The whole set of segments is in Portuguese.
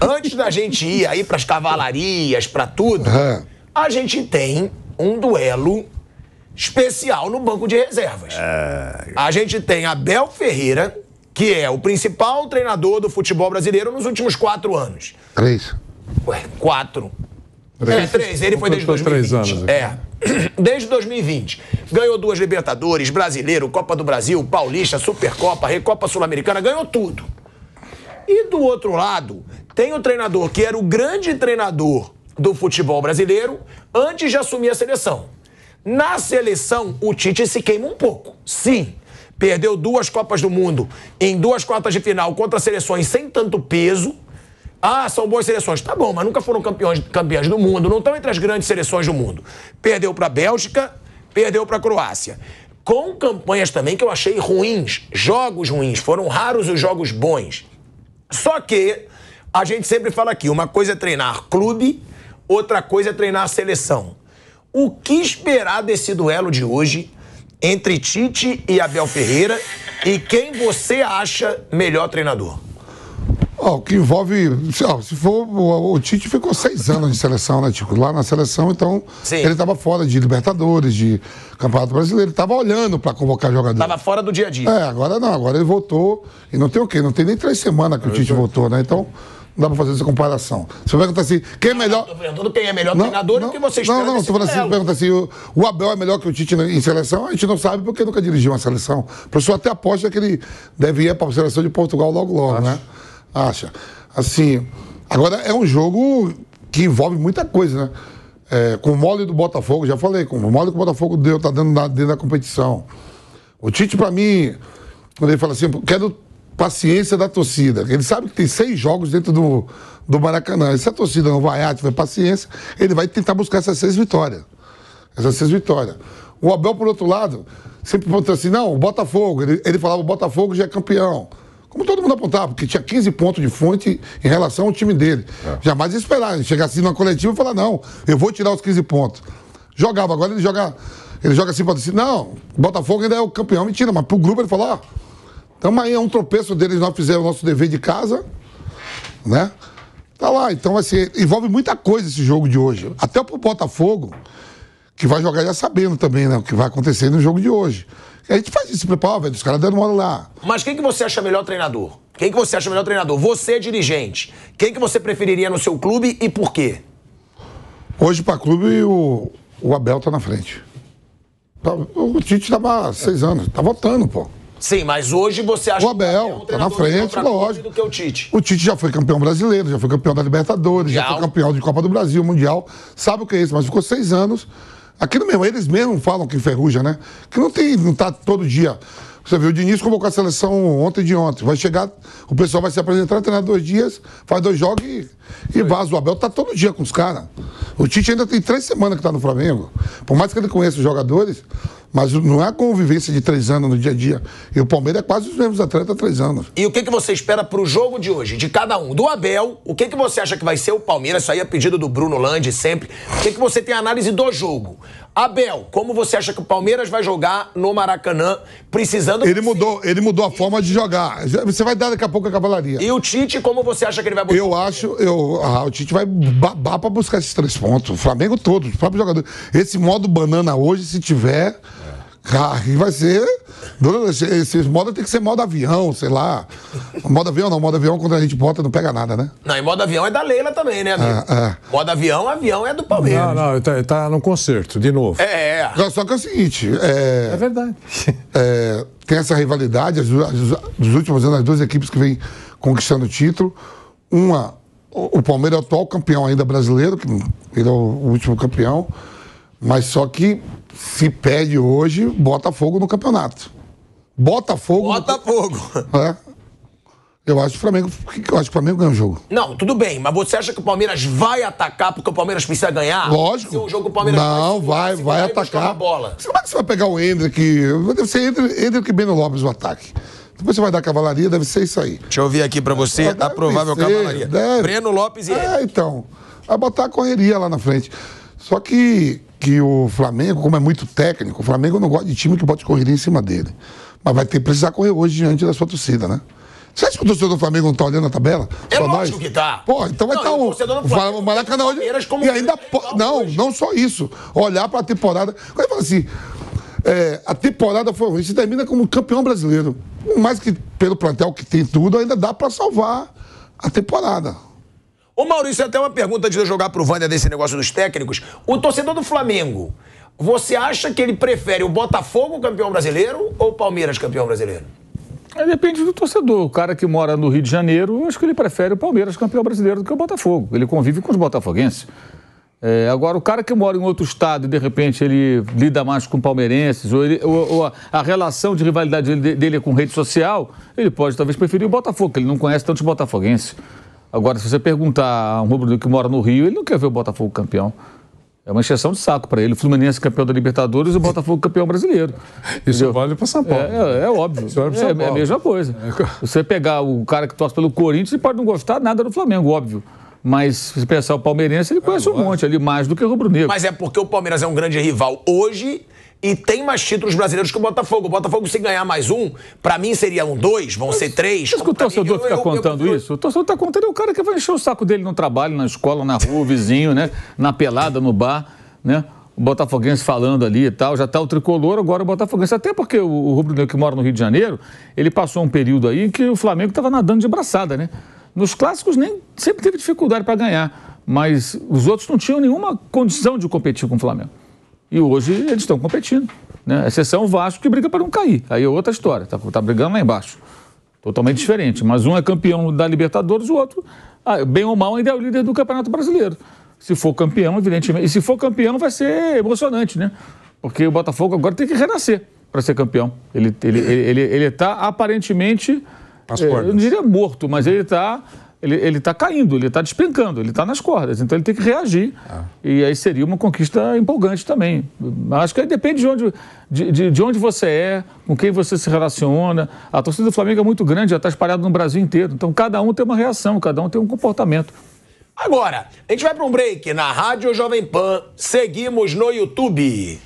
antes da gente ir aí para as cavalarias, para tudo, uhum. a gente tem um duelo especial no banco de reservas. É... A gente tem Abel Ferreira, que é o principal treinador do futebol brasileiro nos últimos quatro anos. Três. Ué, quatro. Três. É, três. Ele foi desde 2020. Três anos. É. Desde 2020. Ganhou duas Libertadores, Brasileiro, Copa do Brasil, Paulista, Supercopa, Recopa Sul-Americana, ganhou tudo. E do outro lado, tem um treinador que era o grande treinador do futebol brasileiro antes de assumir a seleção. Na seleção, o Tite se queima um pouco. Sim, perdeu duas Copas do Mundo em duas quartas de final contra seleções sem tanto peso. Ah, são boas seleções. Tá bom, mas nunca foram campeões, campeões do mundo, não estão entre as grandes seleções do mundo. Perdeu para a Bélgica, perdeu para a Croácia. Com campanhas também que eu achei ruins, jogos ruins, foram raros os jogos bons. Só que a gente sempre fala aqui, uma coisa é treinar clube, outra coisa é treinar a seleção. O que esperar desse duelo de hoje entre Tite e Abel Ferreira e quem você acha melhor treinador? o oh, que envolve. Oh, se for, o, o, Tite ficou seis anos de seleção, né, Tico? Lá na seleção, então Sim. ele estava fora de Libertadores, de Campeonato Brasileiro, ele estava olhando para convocar jogador. Estava fora do dia a dia. É, agora não, agora ele voltou. E não tem o quê? Não tem nem três semanas que o Tite voltou, né? Então dá para fazer essa comparação. Você pergunta assim, quem é melhor. Estou perguntando quem é melhor não, treinador não, que vocês Não, não, estou falando assim, pergunta assim, o, o, Abel é melhor que o Tite em seleção? A gente não sabe porque nunca dirigiu uma seleção. O professor até aposta que ele deve ir para a seleção de Portugal logo logo, Acho. né? Acha. Assim, agora é um jogo que envolve muita coisa, né? É, com o mole do Botafogo, já falei, com o mole que o Botafogo deu, tá dando na, dentro da competição. O Tite, para mim, quando ele fala assim, quero paciência da torcida. Ele sabe que tem seis jogos dentro do, do Maracanã. E se a torcida não vai, ah, tiver paciência, ele vai tentar buscar essas seis vitórias. Essas seis vitórias. O Abel, por outro lado, sempre apontou assim: não, o Botafogo. Ele, ele falava: o Botafogo já é campeão. Como todo mundo apontava, porque tinha 15 pontos de fonte em relação ao time dele. É. Jamais esperar, chegar assim numa coletiva e falar: não, eu vou tirar os 15 pontos. Jogava, agora ele joga, ele joga assim para dizer: não, o Botafogo ainda é o campeão. Mentira, mas pro grupo ele falou: ah, então aí é um tropeço deles, nós fizemos o nosso dever de casa, né? Tá lá, então vai assim, ser. Envolve muita coisa esse jogo de hoje. Até pro Botafogo, que vai jogar já sabendo também, né? O que vai acontecer no jogo de hoje. E a gente faz isso, prepara, velho, os caras dando uma lá. Mas quem que você acha melhor treinador? Quem que você acha melhor treinador? Você, dirigente. Quem que você preferiria no seu clube e por quê? Hoje, para clube, o, o Abel tá na frente. Tá, o Tite tava há seis anos, tá votando, pô. Sim, mas hoje você acha o Abel, que o Abel tá na frente, lógico. Do que o Tite. O Tite já foi campeão brasileiro, já foi campeão da Libertadores, já foi campeão de Copa do Brasil, Mundial. Sabe o que é isso? Mas ficou seis anos. Aqui no mesmo, eles mesmos falam que enferruja, né? Que não tem, não tá todo dia. Você viu, o Diniz convocou a seleção ontem de ontem. Vai chegar, o pessoal vai se apresentar, treinar dois dias, faz dois jogos e, e vaza. O Abel tá todo dia com os caras. O Tite ainda tem três semanas que tá no Flamengo. Por mais que ele conheça os jogadores, mas não é a convivência de três anos no dia a dia. E o Palmeiras é quase os mesmos atletas há três anos. E o que, que você espera para o jogo de hoje, de cada um? Do Abel, o que, que você acha que vai ser o Palmeiras? Isso aí é pedido do Bruno Landi sempre. O que, que você tem a análise do jogo? Abel, como você acha que o Palmeiras vai jogar no Maracanã, precisando... Ele mudou, ele mudou a forma de jogar. Você vai dar daqui a pouco a cavalaria. E o Tite, como você acha que ele vai... Eu acho, eu, ah, o Tite vai babar para buscar esses três pontos. O Flamengo todo, os próprios jogadores. Esse modo banana hoje, se tiver... Ah, vai ser. Esse moda tem que ser modo avião, sei lá. Modo avião não, modo avião quando a gente bota não pega nada, né? Não, e modo avião é da Leila também, né, amigo? Ah, é. Modo avião, avião é do Palmeiras. Não, não, tá, tá no concerto, de novo. É, é. Só que é o seguinte. É, é verdade. É, tem essa rivalidade, as, as, dos últimos anos, as duas equipes que vêm conquistando o título. Uma, o, o Palmeiras é o atual campeão ainda brasileiro, que ele é o último campeão, mas só que se pede hoje Botafogo no campeonato. Botafogo. Botafogo. No... É. Eu acho que o Flamengo. Eu acho que o Flamengo ganha o jogo. Não, tudo bem, mas você acha que o Palmeiras vai atacar porque o Palmeiras precisa ganhar? Lógico. Se o jogo o Palmeiras Não, vai, vai, vai atacar. Bola. Como é que você vai pegar o Hendrick? Deve ser Hendrick e Beno Lopes o ataque. Depois você vai dar cavalaria, deve ser isso aí. Deixa eu ouvir aqui para você a provável ser, cavalaria. Deve. Breno Lopes e É, então. Vai botar a correria lá na frente. Só que que o Flamengo, como é muito técnico, o Flamengo não gosta de time que pode correr em cima dele. Mas vai ter que precisar correr hoje diante da sua torcida, né? Você acha que o torcedor do Flamengo não está olhando a tabela? É pra lógico nós? que tá. Pô, então vai estar tá o, o, o Maracanã hoje. E ainda. Não, hoje. não só isso. Olhar para a temporada. Quando eu assim, é, a temporada foi ruim, se termina como campeão brasileiro. Mais que pelo plantel que tem tudo, ainda dá para salvar a temporada. Ô Maurício, até uma pergunta antes de eu jogar pro Wander desse negócio dos técnicos. O torcedor do Flamengo, você acha que ele prefere o Botafogo campeão brasileiro ou o Palmeiras campeão brasileiro? É, depende do torcedor. O cara que mora no Rio de Janeiro, acho que ele prefere o Palmeiras campeão brasileiro do que o Botafogo. Ele convive com os botafoguenses. É, agora, o cara que mora em outro estado e de repente ele lida mais com palmeirenses, ou, ele, ou, ou a, a, relação de rivalidade dele, dele é com rede social, ele pode talvez preferir o Botafogo, ele não conhece tantos botafoguenses. Agora, se você perguntar a um rubro que mora no Rio, ele não quer ver o Botafogo campeão. É uma exceção de saco para ele. O Fluminense campeão da Libertadores e o Botafogo campeão brasileiro. Isso entendeu? vale para São Paulo. É, é, é óbvio. Isso vale é, São é, Paulo. é a mesma coisa. É você pegar o cara que torce pelo Corinthians, ele pode não gostar nada do Flamengo, óbvio. Mas se pensar o palmeirense, ele conhece um monte ali, mais do que o rubro-negro. Mas é porque o Palmeiras é um grande rival hoje e tem mais títulos brasileiros que o Botafogo. O Botafogo, se ganhar mais um, para mim seria um dois, vão mas, ser três. Mas que o torcedor mim, fica contando eu, eu, isso? O torcedor tá contando, é o cara que vai encher o saco dele no trabalho, na escola, na rua, o vizinho, né? Na pelada, no bar, né? o Botafoguense falando ali e tal, já está o tricolor, agora o Botafoguense. Até porque o, o Rubro Negro que mora no Rio de Janeiro, ele passou um período aí que o Flamengo estava nadando de braçada, né? Nos clássicos nem sempre teve dificuldade para ganhar, mas os outros não tinham nenhuma condição de competir com o Flamengo. E hoje eles estão competindo. Né? Exceção é o Vasco que briga para não cair. Aí é outra história. Está tá brigando lá embaixo. Totalmente diferente. Mas um é campeão da Libertadores, o outro, ah, bem ou mal, ainda é o líder do Campeonato Brasileiro. Se for campeão, evidentemente. E se for campeão, vai ser emocionante, né? Porque o Botafogo agora tem que renascer para ser campeão. Ele está ele, ele, ele, ele tá, aparentemente. Eh, eu não diria morto, mas ele está ele está caindo, ele está despencando, ele está nas cordas. Então ele tem que reagir. Ah. E aí seria uma conquista empolgante também. Acho que aí depende de onde, de, de, de, onde você é, com quem você se relaciona. A torcida do Flamengo é muito grande, já está espalhada no Brasil inteiro. Então cada um tem uma reação, cada um tem um comportamento. Agora, a gente vai para um break na Rádio Jovem Pan. Seguimos no YouTube.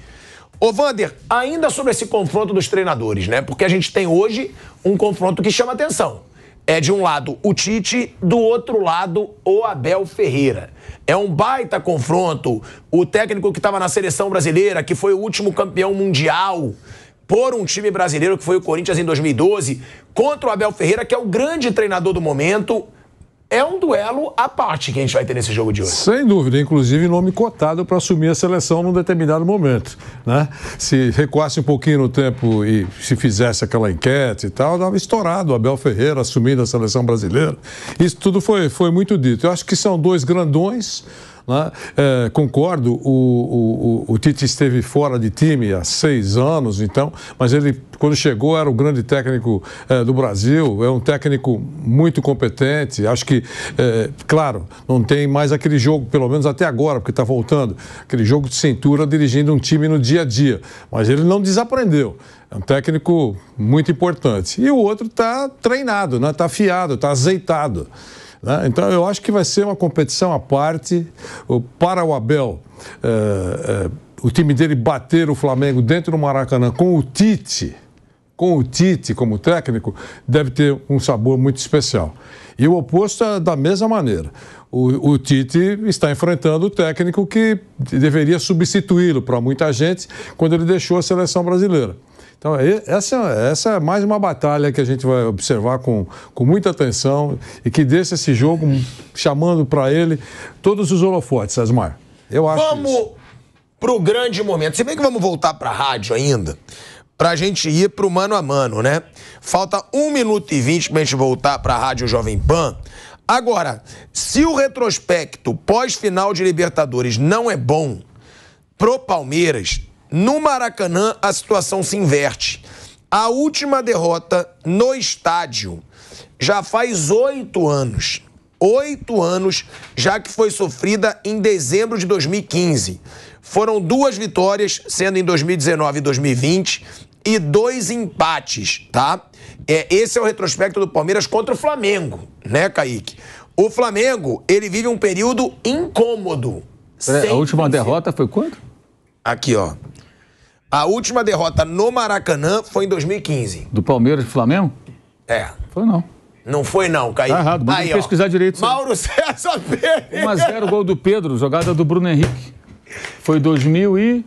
Ô, Vander, ainda sobre esse confronto dos treinadores, né? Porque a gente tem hoje um confronto que chama atenção é de um lado o Tite, do outro lado o Abel Ferreira. É um baita confronto. O técnico que estava na seleção brasileira, que foi o último campeão mundial por um time brasileiro, que foi o Corinthians em 2012, contra o Abel Ferreira, que é o grande treinador do momento é um duelo à parte que a gente vai ter nesse jogo de hoje. Sem dúvida, inclusive nome cotado para assumir a seleção num determinado momento. Né? Se recuasse um pouquinho no tempo e se fizesse aquela enquete e tal, dava estourado o Abel Ferreira assumindo a seleção brasileira. Isso tudo foi, foi muito dito. Eu acho que são dois grandões né? É, concordo, o, o, o, Tite esteve fora de time há seis anos, então, mas ele, quando chegou, era o grande técnico é, do Brasil, é um técnico muito competente. Acho que, é, claro, não tem mais aquele jogo, pelo menos até agora, porque está voltando, aquele jogo de cintura dirigindo um time no dia a dia. Mas ele não desaprendeu. É um técnico muito importante. E o outro está treinado, está né? Tá afiado, está azeitado. Né? Então, eu acho que vai ser uma competição à parte para o Abel. É, é, o time dele bater o Flamengo dentro do Maracanã com o Tite, com o Tite como técnico, deve ter um sabor muito especial. E o oposto é da mesma maneira. O, o, Tite está enfrentando o técnico que deveria substituí-lo para muita gente quando ele deixou a seleção brasileira. Então, essa, essa é mais uma batalha que a gente vai observar com, com muita atenção e que deixa esse jogo chamando para ele todos os holofotes, Asmar. Eu acho Vamos para pro grande momento. Se bem que vamos voltar para a rádio ainda, para a gente ir pro mano a mano, né? Falta 1 minuto e 20 para a gente voltar para a rádio Jovem Pan. Agora, se o retrospecto pós-final de Libertadores não é bom pro Palmeiras, no Maracanã, a situação se inverte. A última derrota no estádio já faz oito anos. Oito anos, já que foi sofrida em dezembro de 2015. Foram duas vitórias, sendo em 2019 e 2020, e dois empates, tá? É, esse é o retrospecto do Palmeiras contra o Flamengo, né, Kaique? O Flamengo, ele vive um período incômodo. a última vencer. derrota foi quando? Aqui, ó. A última derrota no Maracanã foi em 2015. Do Palmeiras e Flamengo? É. Foi não. Não foi não, caiu. Tá errado, Aí, ó. pesquisar direito. Mauro César Pereira. 1x0 gol do Pedro, jogada do Bruno Henrique. Foi 2020,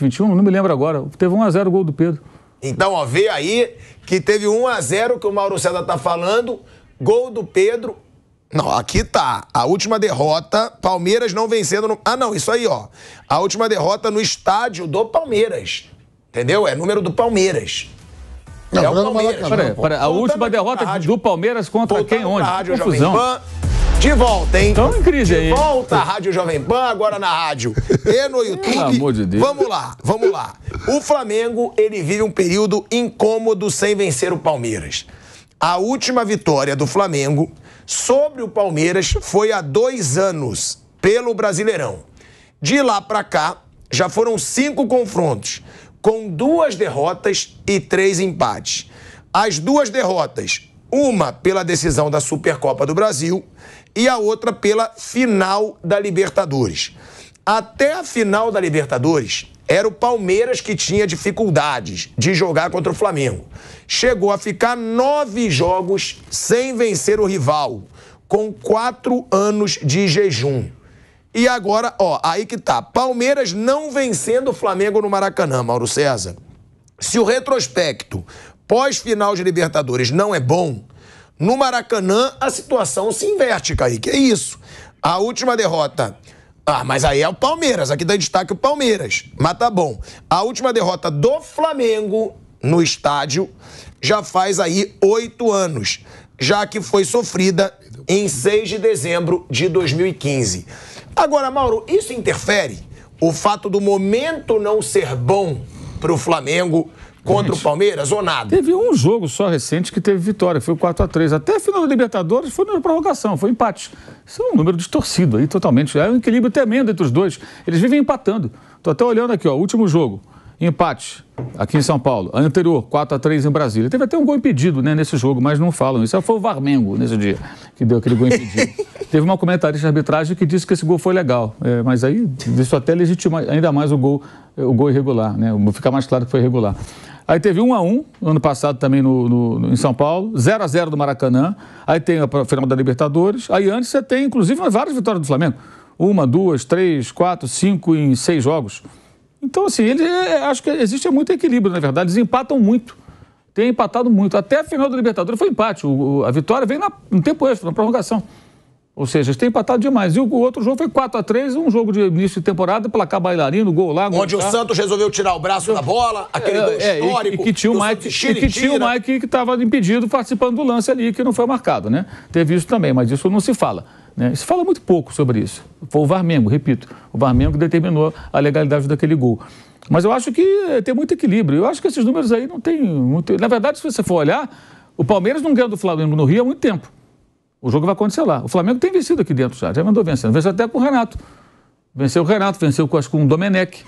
21, não me lembro agora. Teve 1x0 gol do Pedro. Então, ó, vê aí que teve 1 x 0 que o Mauro César tá falando, gol do Pedro, não, aqui tá. A última derrota, Palmeiras não vencendo no... Ah, não, isso aí, ó. A última derrota no estádio do Palmeiras. Entendeu? É número do Palmeiras. Não, é o Palmeiras. Peraí, pera, a última derrota rádio, do Palmeiras contra Voltando quem onde? Rádio Confusão. Jovem Pan. De volta, hein? Tão em crise de aí. volta, a Rádio Jovem Pan, agora na rádio e no YouTube. Pelo amor de Deus. Vamos lá, vamos lá. O Flamengo, ele vive um período incômodo sem vencer o Palmeiras. A última vitória do Flamengo sobre o Palmeiras foi há dois anos, pelo Brasileirão. De lá para cá, já foram cinco confrontos, com duas derrotas e três empates. As duas derrotas, uma pela decisão da Supercopa do Brasil e a outra pela final da Libertadores. Até a final da Libertadores, era o Palmeiras que tinha dificuldades de jogar contra o Flamengo. Chegou a ficar nove jogos sem vencer o rival, com quatro anos de jejum. E agora, ó, aí que tá. Palmeiras não vencendo o Flamengo no Maracanã, Mauro César. Se o retrospecto pós-final de Libertadores não é bom, no Maracanã a situação se inverte, Kaique. É isso. A última derrota ah, mas aí é o Palmeiras. Aqui dá destaque o Palmeiras. Mas tá bom. A última derrota do Flamengo no estádio já faz aí oito anos, já que foi sofrida em 6 de dezembro de 2015. Agora, Mauro, isso interfere? O fato do momento não ser bom para o Flamengo contra Gente, o Palmeiras ou nada. Teve um jogo só recente que teve vitória, foi o 4 a 3 Até a final da Libertadores foi na prorrogação, foi empate. Isso é um número distorcido aí totalmente. É um equilíbrio tremendo entre os dois. Eles vivem empatando. Estou até olhando aqui, ó, último jogo. Empate aqui em São Paulo. Anterior, 4 a 3 em Brasília. Teve até um gol impedido né, nesse jogo, mas não falam isso. É, foi o Varmengo nesse dia que deu aquele gol impedido. Teve uma comentarista de arbitragem que disse que esse gol foi legal, é, mas aí isso até legitima ainda mais o gol, o gol irregular, né? Fica mais claro que foi irregular. Aí teve 1 a 1 ano passado também no, no em São Paulo, 0 a 0 do Maracanã. Aí tem a final da Libertadores. Aí antes você tem, inclusive, várias vitórias do Flamengo. Uma, duas, três, quatro, cinco em seis jogos. Então, assim, ele é, é acho que existe muito equilíbrio, na verdade. Eles empatam muito. Tem empatado muito. Até a final da Libertadores foi empate. O, a vitória vem na, no tempo extra, na prorrogação. Ou seja, tem empatado demais. E o outro jogo foi 4 a 3 um jogo de início de temporada, placar bailarino, gol lá. Gol Onde o Santos resolveu tirar o braço da bola, é, aquele é, gol histórico. É, e, que tinha o Mike, e que tinha o Mike que estava impedido participando do lance ali, que não foi marcado, né? Teve isso também, mas isso não se fala. Né? Se fala muito pouco sobre isso. Foi o Varmengo, repito, o Varmengo determinou a legalidade daquele gol. Mas eu acho que eh, tem muito equilíbrio. Eu acho que esses números aí não tem muito. Na verdade, se você for olhar, o Palmeiras não ganha do Flamengo no Rio há muito tempo. O jogo vai acontecer lá. O Flamengo tem vencido aqui dentro já, já mandou vencendo. Venceu até com o Renato. Venceu o Renato, venceu com, com o Domenech.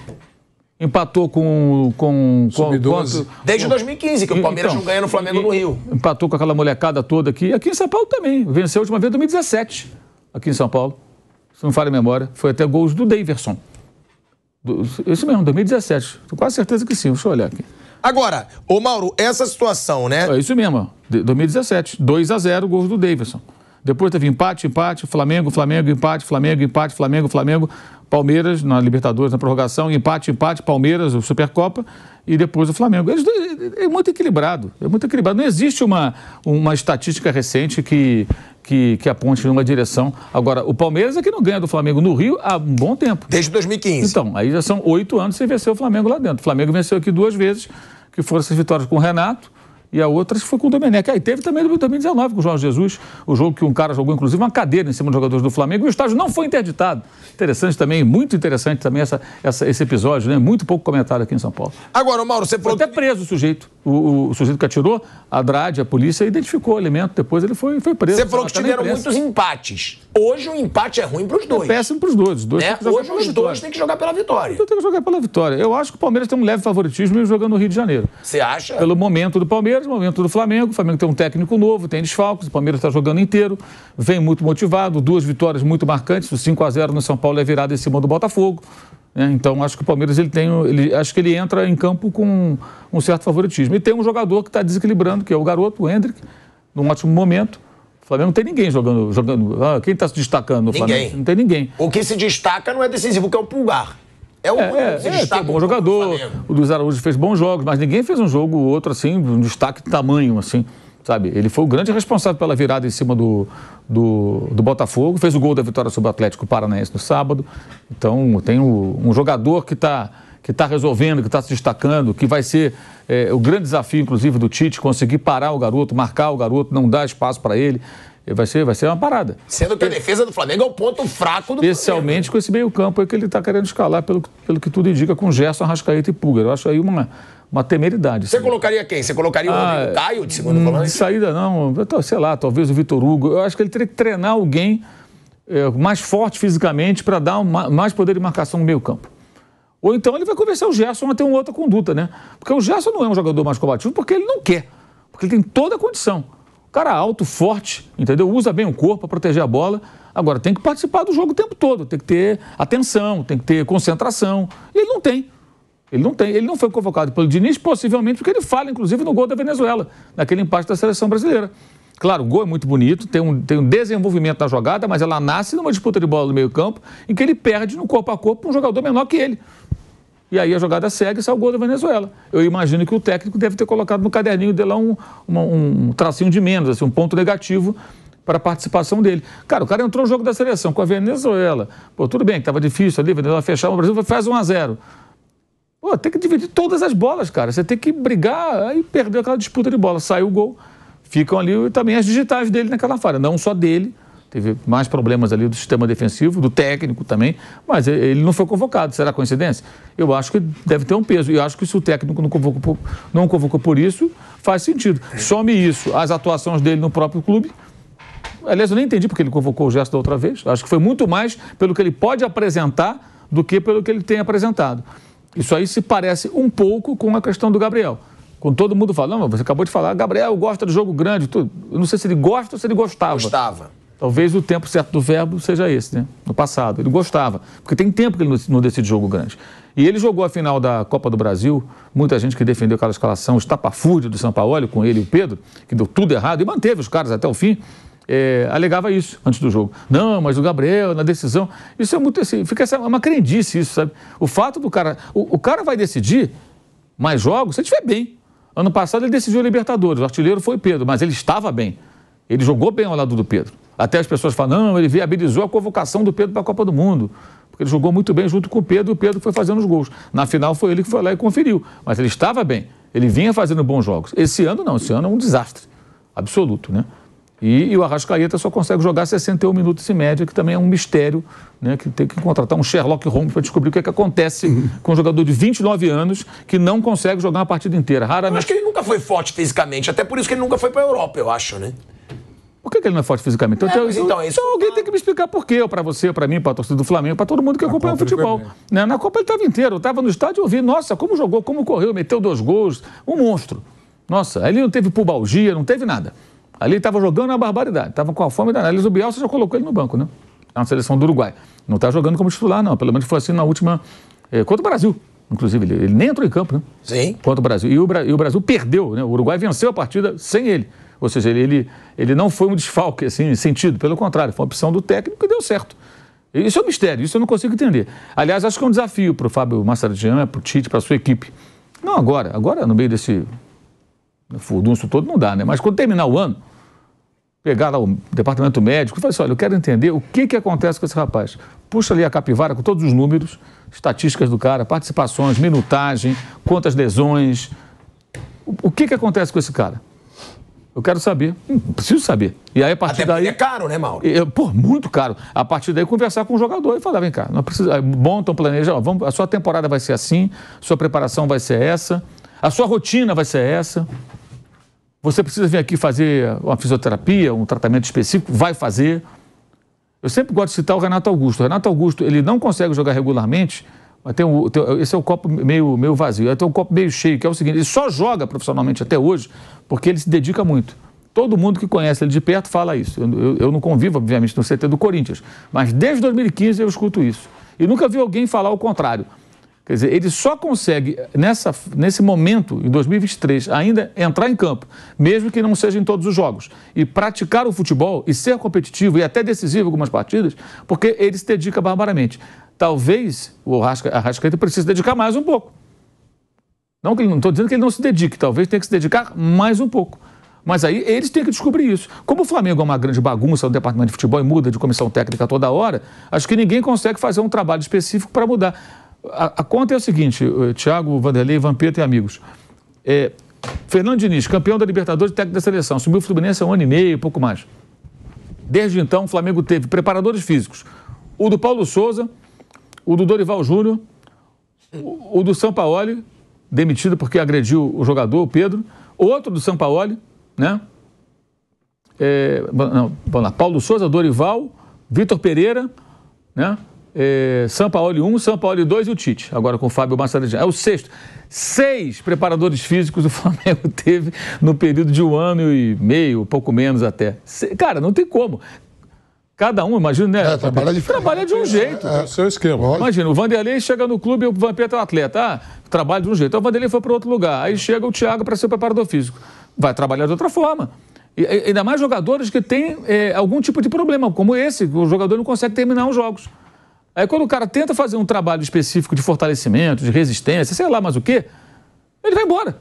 Empatou com. com, com Desde 2015, que o Palmeiras então, não ganha no Flamengo e, no Rio. Empatou com aquela molecada toda aqui. Aqui em São Paulo também. Venceu a última vez em 2017, aqui em São Paulo. Se não falha a memória, foi até gols do Daverson. isso mesmo, 2017. Tenho quase certeza que sim, deixa eu olhar aqui. Agora, ô Mauro, essa situação, né? É isso mesmo, 2017. 2 a 0 gols do Davidson. Depois teve empate, empate, Flamengo, Flamengo, empate, Flamengo, empate, Flamengo, Flamengo, Palmeiras na Libertadores, na prorrogação, empate, empate, Palmeiras, o Supercopa e depois o Flamengo. É, é muito equilibrado, é muito equilibrado. Não existe uma, uma estatística recente que, que, que aponte numa direção. Agora, o Palmeiras é que não ganha do Flamengo no Rio há um bom tempo. Desde 2015. Então, aí já são oito anos sem vencer o Flamengo lá dentro. O Flamengo venceu aqui duas vezes, que foram essas vitórias com o Renato e a outra foi com o Domenech. Aí teve também em 2019 com o Jorge Jesus, o jogo que um cara jogou, inclusive, uma cadeira em cima dos jogadores do Flamengo e o estádio não foi interditado. Interessante também, muito interessante também essa, essa, esse episódio, né? Muito pouco comentado aqui em São Paulo. Agora, Mauro, você foi até preso o sujeito o, o, o, sujeito que atirou, a Drade, a polícia, identificou o elemento, depois ele foi, foi preso. Você falou tá que tiveram muitos empates. Hoje o um empate é ruim para é os dois. É péssimo para os dois. dois né? Hoje os dois têm que jogar pela vitória. Então, tem que jogar pela vitória. Eu acho que o Palmeiras tem um leve favoritismo jogando no Rio de Janeiro. Você acha? Pelo momento do Palmeiras, momento do Flamengo. O Flamengo tem um técnico novo, tem desfalques, o Palmeiras está jogando inteiro, vem muito motivado, duas vitórias muito marcantes, o 5 a 0 no São Paulo é virado em cima do Botafogo. Né? então acho que o Palmeiras ele tem, ele, acho que ele entra em campo com um certo favoritismo. E tem um jogador que está desequilibrando, que é o garoto, o Hendrick, num ótimo momento. O Flamengo não tem ninguém jogando. jogando ah, quem está se destacando no ninguém. Flamengo? Não tem ninguém. O que se destaca não é decisivo, que é o pulgar. É o é, que é, é, bom jogador. O Luiz Araújo fez bons jogos, mas ninguém fez um jogo ou outro assim, um destaque de tamanho, assim sabe? Ele foi o grande responsável pela virada em cima do, do, do Botafogo, fez o gol da vitória sobre o Atlético Paranaense no sábado. Então, tem um jogador que está que tá resolvendo, que está se destacando, que vai ser é, o grande desafio, inclusive, do Tite, conseguir parar o garoto, marcar o garoto, não dar espaço para ele vai ser, vai ser uma parada. Sendo que a defesa do Flamengo é o ponto fraco do Especialmente Flamengo. com esse meio-campo que ele está querendo escalar, pelo, pelo que tudo indica, com Gerson, Arrascaeta e Puga. Eu acho aí uma, uma temeridade. Você assim. colocaria quem? Você colocaria o Rodrigo ah, Caio de segundo hum, volante? De saída não, sei lá, talvez o Vitor Hugo. Eu acho que ele teria que treinar alguém é, mais forte fisicamente para dar mais poder de marcação no meio-campo. Ou então ele vai convencer o Gerson a ter uma outra conduta, né? Porque o Gerson não é um jogador mais combativo porque ele não quer. Porque ele tem toda a condição. Cara alto, forte, entendeu? Usa bem o corpo para proteger a bola. Agora, tem que participar do jogo o tempo todo, tem que ter atenção, tem que ter concentração. E ele não tem. Ele não tem. Ele não foi convocado pelo Diniz, possivelmente porque ele fala, inclusive, no gol da Venezuela, naquele empate da seleção brasileira. Claro, o gol é muito bonito, tem um, tem um desenvolvimento da jogada, mas ela nasce numa disputa de bola no meio-campo em que ele perde no corpo a corpo um jogador menor que ele. E aí a jogada segue e sai o gol da Venezuela. Eu imagino que o técnico deve ter colocado no caderninho dele lá um, um, um tracinho de menos, assim, um ponto negativo para a participação dele. Cara, o cara entrou no jogo da seleção com a Venezuela. Pô, tudo bem que estava difícil ali, a Venezuela fechava, o Brasil faz 1 a 0 Pô, tem que dividir todas as bolas, cara. Você tem que brigar e perder aquela disputa de bola. Saiu o gol, ficam ali também as digitais dele naquela falha. Não só dele, teve mais problemas ali do sistema defensivo, do técnico também, mas ele não foi convocado. Será coincidência? Eu acho que deve ter um peso. E acho que se o técnico não convocou por, não convocou por isso, faz sentido. Some isso, as atuações dele no próprio clube. Aliás, eu nem entendi porque ele convocou o gesto da outra vez. Acho que foi muito mais pelo que ele pode apresentar do que pelo que ele tem apresentado. Isso aí se parece um pouco com a questão do Gabriel. Quando todo mundo fala, não, você acabou de falar, Gabriel gosta do jogo grande, tudo. Eu não sei se ele gosta ou se ele gostava. Gostava. Talvez o tempo certo do verbo seja esse, né? No passado. Ele gostava, porque tem tempo que ele não decide jogo grande. E ele jogou a final da Copa do Brasil, muita gente que defendeu aquela escalação estapafúrdia do São Paulo com ele e o Pedro, que deu tudo errado e manteve os caras até o fim, é, alegava isso antes do jogo. Não, mas o Gabriel, na decisão. Isso é muito assim, fica essa, é uma crendice isso, sabe? O fato do cara. O, o cara vai decidir mais jogos se ele estiver bem. Ano passado ele decidiu a Libertadores, o artilheiro foi Pedro, mas ele estava bem. Ele jogou bem ao lado do Pedro. Até as pessoas falam, não, ele viabilizou a convocação do Pedro para a Copa do Mundo. Porque ele jogou muito bem junto com o Pedro, o Pedro foi fazendo os gols. Na final foi ele que foi lá e conferiu. Mas ele estava bem, ele vinha fazendo bons jogos. Esse ano não, esse ano é um desastre. Absoluto, né? E, e, o Arrascaeta só consegue jogar 61 minutos em média, que também é um mistério, né? Que tem que contratar um Sherlock Holmes para descobrir o que, é que acontece com um jogador de 29 anos que não consegue jogar uma partida inteira. Raramente. Eu acho que ele nunca foi forte fisicamente, até por isso que ele nunca foi para a Europa, eu acho, né? que, que ele não é forte fisicamente? Então, é, então, então, isso então alguém tem que me explicar por quê, para você, para mim, para a torcida do Flamengo, para todo mundo que acompanha o futebol. Né? Na Copa ele estava inteiro, estava no estádio e ouvi, nossa, como jogou, como correu, meteu dois gols, um monstro. Nossa, ali não teve pubalgia, não teve nada. Ali estava jogando uma barbaridade, estava com a fome da análise o Bielsa já colocou ele no banco, né? Na é seleção do Uruguai. Não está jogando como titular, não. Pelo menos foi assim na última. Eh, contra o Brasil, inclusive. Ele, ele, nem entrou em campo, né? Sim. Contra o Brasil. E o, e o Brasil perdeu, né? O Uruguai venceu a partida sem ele. Ou seja, ele, ele, ele não foi um desfalque, assim, em sentido, pelo contrário, foi uma opção do técnico e deu certo. Isso é um mistério, isso eu não consigo entender. Aliás, acho que é um desafio para o Fábio Massardiana, né, para o Tite, para a sua equipe. Não agora, agora no meio desse furdunço todo não dá, né? Mas quando terminar o ano, pegar lá o departamento médico e falar assim, olha, eu quero entender o que, que acontece com esse rapaz. Puxa ali a capivara com todos os números, estatísticas do cara, participações, minutagem, quantas lesões. O, o que, que acontece com esse cara? Eu quero saber. Hum, preciso saber. E aí, a partir Até daí. É caro, né, Mauro? Eu, pô, muito caro. A partir daí, conversar com o jogador e falar: vem cá, não precisa. Montam é então planeja, vamos, a sua temporada vai ser assim, sua preparação vai ser essa, a sua rotina vai ser essa. Você precisa vir aqui fazer uma fisioterapia, um tratamento específico, vai fazer. Eu sempre gosto de citar o Renato Augusto. O Renato Augusto, ele não consegue jogar regularmente tem tem, esse é o copo meio, meio vazio. É, tem um copo meio cheio, que é o seguinte: ele só joga profissionalmente até hoje porque ele se dedica muito. Todo mundo que conhece ele de perto fala isso. Eu, eu, eu não convivo, obviamente, no CT do Corinthians, mas desde 2015 eu escuto isso. E nunca vi alguém falar o contrário. Quer dizer, ele só consegue, nessa, nesse momento, em 2023, ainda entrar em campo, mesmo que não seja em todos os jogos, e praticar o futebol e ser competitivo e até decisivo em algumas partidas, porque ele se dedica barbaramente talvez o Arrascaeta precise dedicar mais um pouco. Não não estou dizendo que ele não se dedique, talvez tenha que se dedicar mais um pouco. Mas aí eles têm que descobrir isso. Como o Flamengo é uma grande bagunça no departamento de futebol e muda de comissão técnica toda hora, acho que ninguém consegue fazer um trabalho específico para mudar. A, a, conta é o seguinte, eh, Thiago, Vanderlei, Vampeta e amigos. É, Fernando Diniz, campeão da Libertadores e técnico da seleção, subiu o Fluminense há um ano e meio, pouco mais. Desde então, o Flamengo teve preparadores físicos. O do Paulo Souza, o do Dorival Júnior, o, do do Sampaoli, demitido porque agrediu o jogador, o Pedro, outro do Sampaoli, né? É, não, Paulo Souza, Dorival, Vitor Pereira, né? É, Paulo 1, Paulo 2 e o Tite, agora com o Fábio Massarejan. É o sexto. Seis preparadores físicos o Flamengo teve no período de um ano e meio, pouco menos até. Se, cara, não tem como. Cada um, imagina, né? É, trabalha, trabalha de um jeito. É, é seu esquema. Olha. Imagina, o Vanderlei chega no clube e o Vampeta é um atleta. Ah, trabalha de um jeito. Então o Vanderlei foi para outro lugar. Aí chega o Thiago para ser preparador físico. Vai trabalhar de outra forma. E, ainda mais jogadores que têm é, algum tipo de problema, como esse, o jogador não consegue terminar os jogos. Aí quando o cara tenta fazer um trabalho específico de fortalecimento, de resistência, sei lá mais o quê, ele vai embora.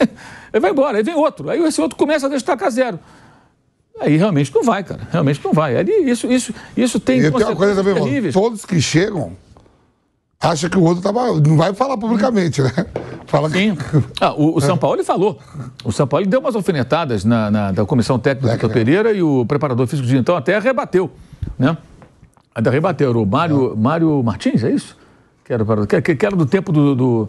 ele vai embora, aí vem outro. Aí esse outro começa a destacar zero. Aí realmente não vai, cara. Realmente não vai. Aí, isso, isso, isso tem e tem uma coisa também, mano, Todos que chegam acham que o outro tava, não vai falar publicamente, né? Fala Sim. Que... Ah, o, o é. São Paulo ele falou. O São Paulo ele deu umas alfinetadas na, na da comissão técnica do Vitor Pereira e o preparador físico de então até rebateu, né? Ainda rebateu. O Mário, é. Mário Martins, é isso? Que era, que, que era do tempo do, do,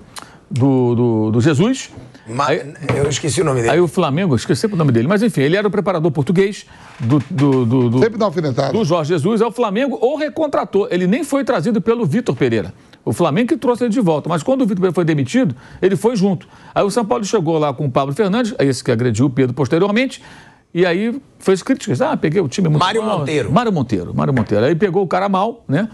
do, do Jesus Ma... eu esqueci o nome dele. Aí o Flamengo, esqueci o nome dele, mas enfim, ele era o preparador português do. do, do, do sempre dá Do Jorge Jesus, é o Flamengo ou recontratou. Ele nem foi trazido pelo Vitor Pereira. O Flamengo que trouxe ele de volta, mas quando o Vitor Pereira foi demitido, ele foi junto. Aí o São Paulo chegou lá com o Pablo Fernandes, é esse que agrediu o Pedro posteriormente, e aí fez críticas. Ah, peguei o time muito Mário mal. Monteiro. Mário Monteiro, Mário Monteiro. Aí pegou o cara mal, né?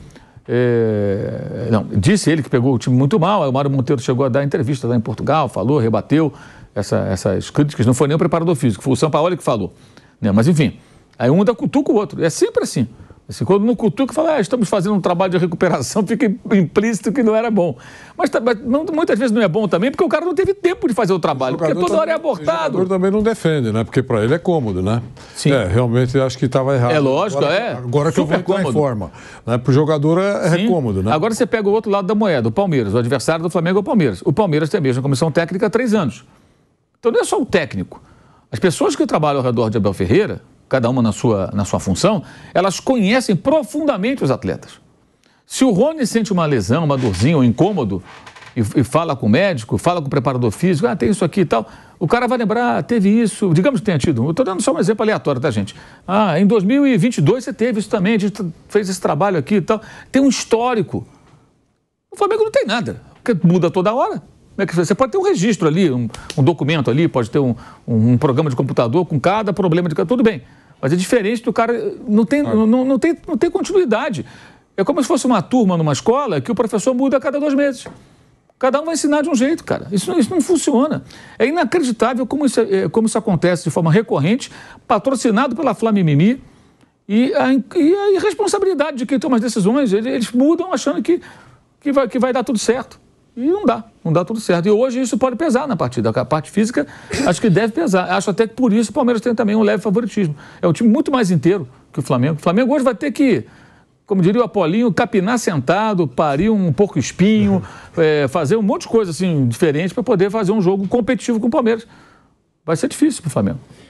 É, não, disse ele que pegou o time muito mal. Aí o Mário Monteiro chegou a dar entrevista lá em Portugal, falou, rebateu essa, essas críticas. Não foi nem o preparador físico, foi o Sampaoli que falou. Né? Mas enfim, aí um dá cutuca o outro. É sempre assim. Assim, quando não cutuca, fala, ah, estamos fazendo um trabalho de recuperação, fica implícito que não era bom. Mas, mas não, muitas vezes não é bom também, porque o cara não teve tempo de fazer o trabalho, o porque toda também, hora é abortado. O jogador também não defende, né? Porque para ele é cômodo, né? Sim. É, realmente acho que estava errado. É lógico, agora, é. Agora que eu vou entrar forma. Né? Para o jogador é, é cômodo, né? Agora você pega o outro lado da moeda, o Palmeiras. O adversário do Flamengo é o Palmeiras. O Palmeiras tem a mesma comissão técnica há três anos. Então não é só o técnico. As pessoas que trabalham ao redor de Abel Ferreira, cada uma na sua, na sua função, elas conhecem profundamente os atletas. Se o Rony sente uma lesão, uma dorzinha, um incômodo, e, e fala com o médico, fala com o preparador físico, ah, tem isso aqui e tal, o cara vai lembrar, ah, teve isso, digamos que tenha tido, eu estou dando só um exemplo aleatório, tá, gente? Ah, em 2022 você teve isso também, a gente tá, fez esse trabalho aqui e tal. Tem um histórico. O Flamengo não tem nada, porque muda toda hora. É você pode ter um registro ali, um, um documento ali, pode ter um, um programa de computador com cada problema de cada. Tudo bem. Mas é diferente do cara. Não tem, não, não, tem, não tem continuidade. É como se fosse uma turma numa escola que o professor muda a cada dois meses. Cada um vai ensinar de um jeito, cara. Isso, isso não funciona. É inacreditável como isso, é, é, como isso acontece de forma recorrente, patrocinado pela Flamimimi. E a, e a irresponsabilidade de quem toma as decisões, eles, eles mudam achando que, que, vai, que vai dar tudo certo. E não dá, não dá tudo certo. E hoje isso pode pesar na partida. A parte física acho que deve pesar. Acho até que por isso o Palmeiras tem também um leve favoritismo. É um time muito mais inteiro que o Flamengo. O Flamengo hoje vai ter que, como diria o Apolinho, capinar sentado, parir um pouco espinho, uhum. é, fazer um monte de coisa assim diferente para poder fazer um jogo competitivo com o Palmeiras. Vai ser difícil para o Flamengo.